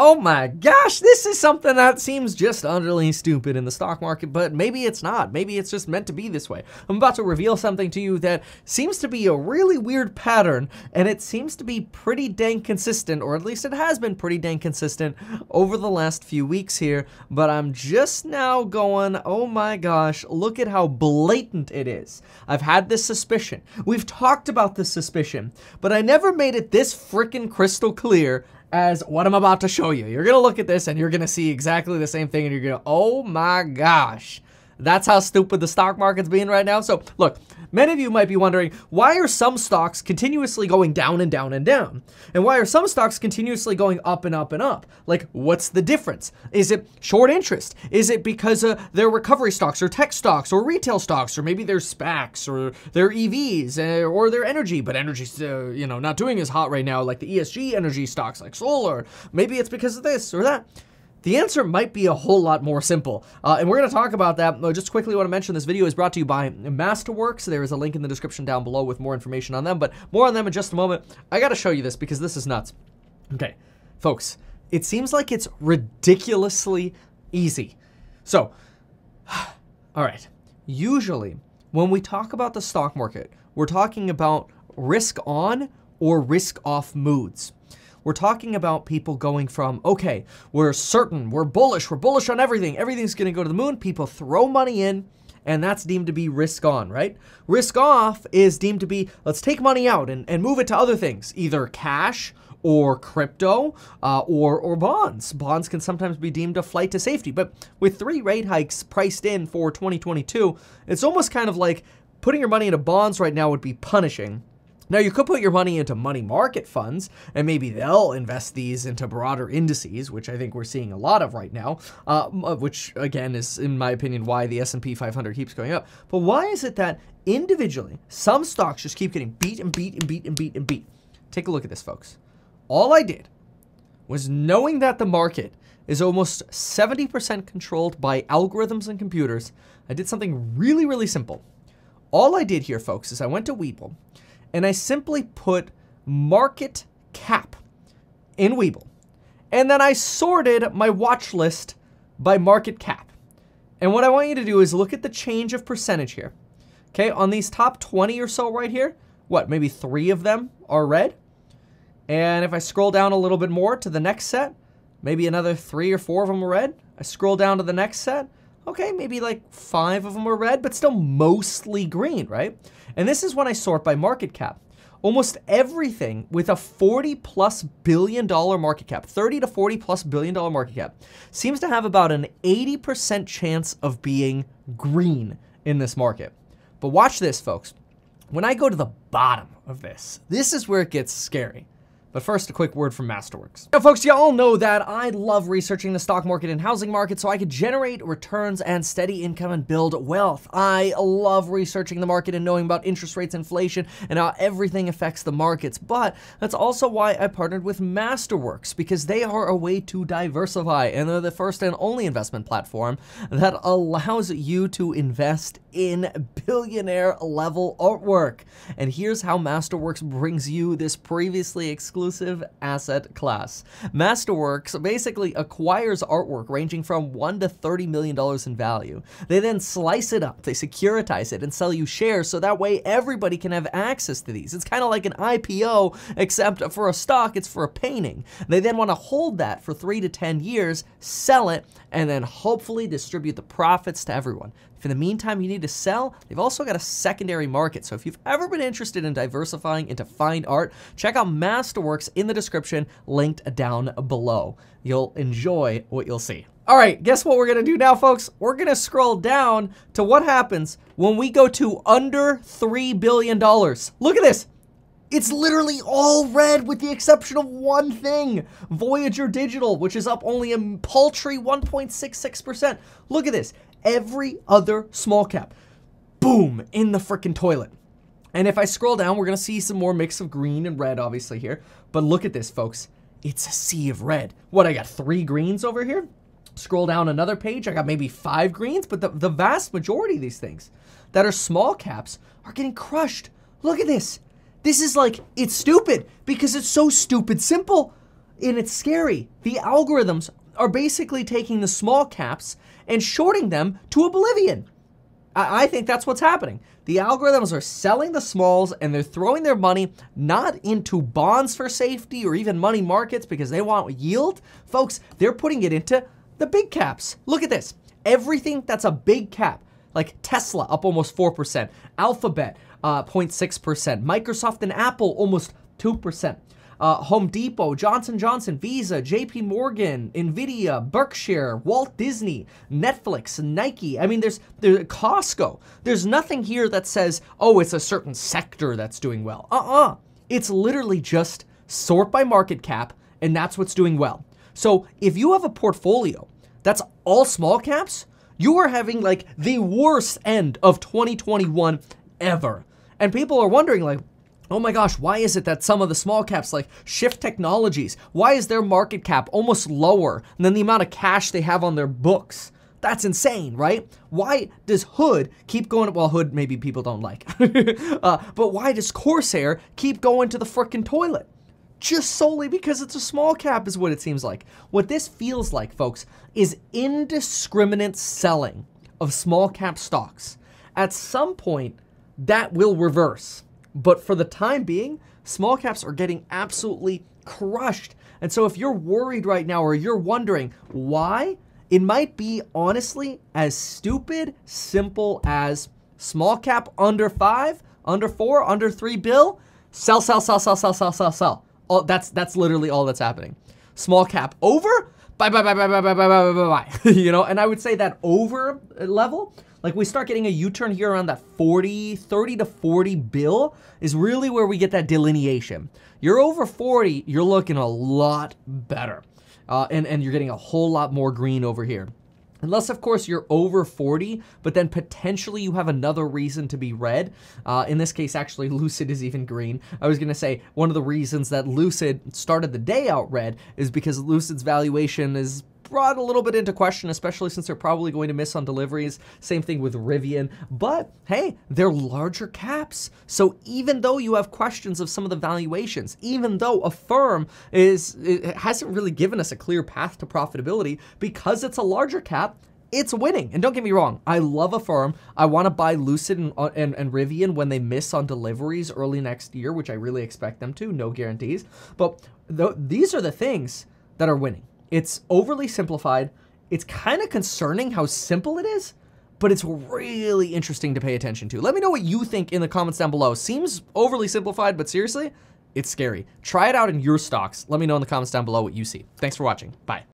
Oh my gosh, this is something that seems just utterly stupid in the stock market, but maybe it's not. Maybe it's just meant to be this way. I'm about to reveal something to you that seems to be a really weird pattern, and it seems to be pretty dang consistent, or at least it has been pretty dang consistent over the last few weeks here, but I'm just now going, oh my gosh, look at how blatant it is. I've had this suspicion. We've talked about this suspicion, but I never made it this freaking crystal clear as what I'm about to show you. You're gonna look at this and you're gonna see exactly the same thing and you're gonna, oh my gosh. That's how stupid the stock market's being right now. So look, many of you might be wondering, why are some stocks continuously going down and down and down? And why are some stocks continuously going up and up and up? Like, what's the difference? Is it short interest? Is it because uh, they're recovery stocks or tech stocks or retail stocks or maybe they're SPACs or they're EVs uh, or they're energy, but energy's, uh, you know, not doing as hot right now like the ESG energy stocks like solar. Maybe it's because of this or that. The answer might be a whole lot more simple, uh, and we're going to talk about that. Uh, just quickly want to mention this video is brought to you by Masterworks. There is a link in the description down below with more information on them, but more on them in just a moment. I got to show you this because this is nuts. Okay, folks, it seems like it's ridiculously easy. So, all right, usually when we talk about the stock market, we're talking about risk on or risk off moods. We're talking about people going from, okay, we're certain, we're bullish, we're bullish on everything, everything's gonna go to the moon. People throw money in, and that's deemed to be risk on, right? Risk off is deemed to be let's take money out and, and move it to other things, either cash or crypto uh, or, or bonds. Bonds can sometimes be deemed a flight to safety. But with three rate hikes priced in for 2022, it's almost kind of like putting your money into bonds right now would be punishing now, you could put your money into money market funds, and maybe they'll invest these into broader indices, which I think we're seeing a lot of right now, uh, which, again, is, in my opinion, why the S&P 500 keeps going up. But why is it that individually, some stocks just keep getting beat and beat and beat and beat and beat? Take a look at this, folks. All I did was knowing that the market is almost 70% controlled by algorithms and computers, I did something really, really simple. All I did here, folks, is I went to Weeble, and I simply put market cap in Weeble. And then I sorted my watch list by market cap. And what I want you to do is look at the change of percentage here. Okay, on these top 20 or so right here, what, maybe three of them are red? And if I scroll down a little bit more to the next set, maybe another three or four of them are red. I scroll down to the next set, okay, maybe like five of them are red, but still mostly green, right? And this is when I sort by market cap. Almost everything with a 40 plus billion dollar market cap, 30 to 40 plus billion dollar market cap, seems to have about an 80% chance of being green in this market. But watch this, folks. When I go to the bottom of this, this is where it gets scary. But first, a quick word from Masterworks. Now folks, you all know that I love researching the stock market and housing market so I could generate returns and steady income and build wealth. I love researching the market and knowing about interest rates, inflation, and how everything affects the markets. But that's also why I partnered with Masterworks because they are a way to diversify and they're the first and only investment platform that allows you to invest in billionaire level artwork. And here's how Masterworks brings you this previously exclusive exclusive asset class. Masterworks basically acquires artwork ranging from 1 to $30 million in value. They then slice it up, they securitize it, and sell you shares so that way everybody can have access to these. It's kind of like an IPO, except for a stock, it's for a painting. They then want to hold that for 3 to 10 years, sell it, and then hopefully distribute the profits to everyone. If in the meantime you need to sell, they've also got a secondary market. So if you've ever been interested in diversifying into fine art, check out Masterworks works in the description linked down below. You'll enjoy what you'll see. All right, guess what we're gonna do now, folks? We're gonna scroll down to what happens when we go to under $3 billion. Look at this. It's literally all red with the exception of one thing, Voyager Digital, which is up only a paltry 1.66%. Look at this, every other small cap, boom, in the freaking toilet. And if I scroll down, we're gonna see some more mix of green and red, obviously, here. But look at this, folks. It's a sea of red. What, I got three greens over here? Scroll down another page, I got maybe five greens, but the, the vast majority of these things that are small caps are getting crushed. Look at this. This is like, it's stupid because it's so stupid simple and it's scary. The algorithms are basically taking the small caps and shorting them to oblivion. I, I think that's what's happening. The algorithms are selling the smalls and they're throwing their money not into bonds for safety or even money markets because they want yield. Folks, they're putting it into the big caps. Look at this. Everything that's a big cap, like Tesla up almost 4%, Alphabet uh, 0.6%, Microsoft and Apple almost 2% uh, Home Depot, Johnson Johnson, Visa, J.P. Morgan, Nvidia, Berkshire, Walt Disney, Netflix, Nike. I mean, there's there's Costco. There's nothing here that says, oh, it's a certain sector that's doing well. Uh-uh. It's literally just sort by market cap, and that's what's doing well. So if you have a portfolio that's all small caps, you are having like the worst end of 2021 ever. And people are wondering like, Oh my gosh, why is it that some of the small caps like Shift Technologies, why is their market cap almost lower than the amount of cash they have on their books? That's insane, right? Why does Hood keep going? Well, Hood maybe people don't like, uh, but why does Corsair keep going to the frickin' toilet? Just solely because it's a small cap, is what it seems like. What this feels like, folks, is indiscriminate selling of small cap stocks. At some point, that will reverse. But for the time being, small caps are getting absolutely crushed. And so if you're worried right now or you're wondering why, it might be honestly as stupid, simple as small cap under five, under four, under three bill, sell, sell, sell, sell, sell, sell, sell, sell. Oh, that's that's literally all that's happening. Small cap over, bye bye bye bye bye bye bye bye bye bye. you know, and I would say that over uh, level, like we start getting a U-turn here around that 40, 30 to 40 bill is really where we get that delineation. You're over 40, you're looking a lot better. Uh, and, and you're getting a whole lot more green over here. Unless, of course, you're over 40, but then potentially you have another reason to be red. Uh, in this case, actually, Lucid is even green. I was going to say one of the reasons that Lucid started the day out red is because Lucid's valuation is brought a little bit into question, especially since they're probably going to miss on deliveries. Same thing with Rivian. But hey, they're larger caps. So even though you have questions of some of the valuations, even though a firm is hasn't really given us a clear path to profitability because it's a larger cap, it's winning. And don't get me wrong, I love a firm. I want to buy Lucid and, uh, and, and, Rivian when they miss on deliveries early next year, which I really expect them to, no guarantees. But th- these are the things that are winning. It's overly simplified. It's kind of concerning how simple it is, but it's really interesting to pay attention to. Let me know what you think in the comments down below. Seems overly simplified, but seriously, it's scary. Try it out in your stocks. Let me know in the comments down below what you see. Thanks for watching. Bye.